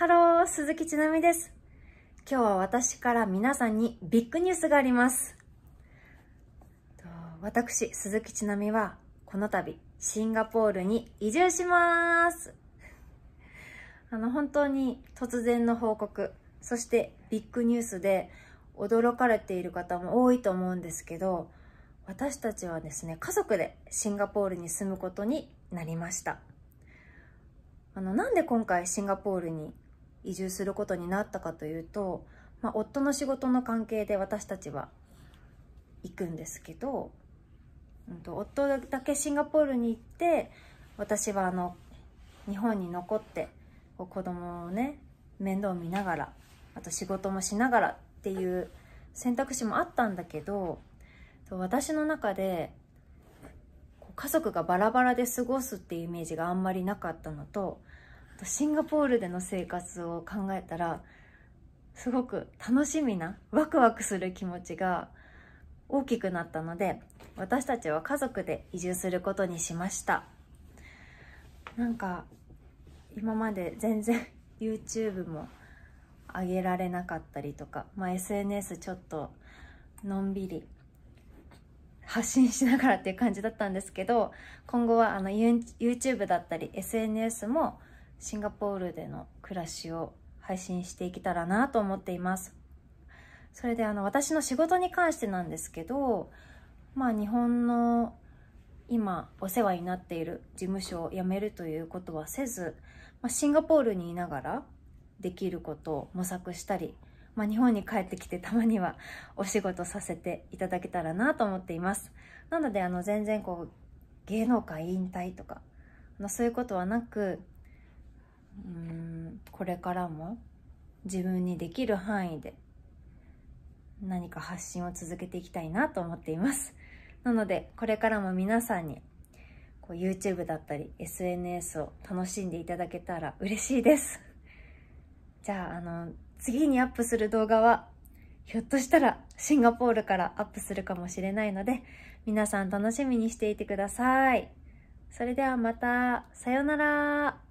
ハロー、鈴木ちなみです。今日は私から皆さんにビッグニュースがあります。私、鈴木ちなみは、この度、シンガポールに移住します。あの、本当に突然の報告、そしてビッグニュースで驚かれている方も多いと思うんですけど、私たちはですね、家族でシンガポールに住むことになりました。あの、なんで今回シンガポールに移住することになったかというと、まあ、夫の仕事の関係で私たちは行くんですけど、うんと、夫だけシンガポールに行って私はあの日本に残って子供をね面倒見ながらあと仕事もしながらっていう選択肢もあったんだけど私の中で家族がバラバラで過ごすっていうイメージがあんまりなかったのととシンガポールでの生活を考えたらすごく楽しみなワクワクする気持ちが大きくなったので私たちは家族で移住することにしましたなんか今まで全然 YouTube も上げられなかったりとか、まあ、SNS ちょっとのんびり発信しながらっていう感じだったんですけど今後はあの YouTube だったり SNS もシンガポールでの暮らしを配信していけたらなと思っています。それであの私の仕事に関してなんですけど、まあ日本の今お世話になっている事務所を辞めるということはせず、まあ、シンガポールにいながらできることを模索したり、まあ、日本に帰ってきてたまには お仕事させていただけたらなと思っています。なのであの全然こう芸能界引退とか、そういうことはなくうんこれからも自分にできる範囲で何か発信を続けていきたいなと思っていますなのでこれからも皆さんにこう YouTube だったり SNS を楽しんでいただけたら嬉しいですじゃああの次にアップする動画はひょっとしたらシンガポールからアップするかもしれないので皆さん楽しみにしていてくださいそれではまたさようなら